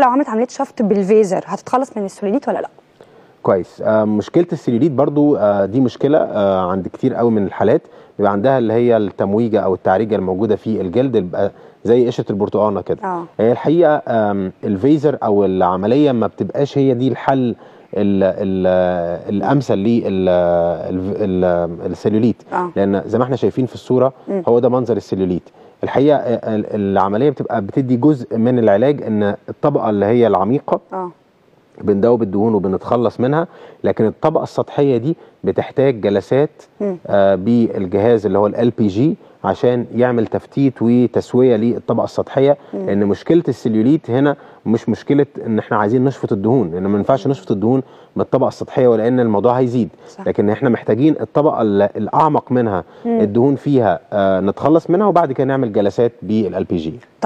لو عملت عمليه شفط بالفيزر هتتخلص من السوليليت ولا لا كويس آه، مشكله السيلوليت برضو آه، دي مشكله آه، عند كتير قوي من الحالات بيبقى عندها اللي هي التمويجه او التعريجه الموجوده في الجلد زي قشره البرتقانه كده آه. هي الحقيقه الفيزر او العمليه ما بتبقاش هي دي الحل الـ الـ الامثل للسيلوليت آه. لان زي ما احنا شايفين في الصوره م. هو ده منظر السلوليت الحقيقه آه، العمليه بتبقى بتدي جزء من العلاج ان الطبقه اللي هي العميقه آه. بندوب الدهون وبنتخلص منها لكن الطبقه السطحيه دي بتحتاج جلسات آه بالجهاز اللي هو ال بي جي عشان يعمل تفتيت وتسويه للطبقه السطحيه مم. لان مشكله السليوليت هنا مش مشكله ان احنا عايزين نشفط الدهون لان ما ينفعش نشفط الدهون بالطبقه السطحيه ولان الموضوع هيزيد صح. لكن احنا محتاجين الطبقه الاعمق منها مم. الدهون فيها آه نتخلص منها وبعد كده نعمل جلسات بالال بي جي طيب.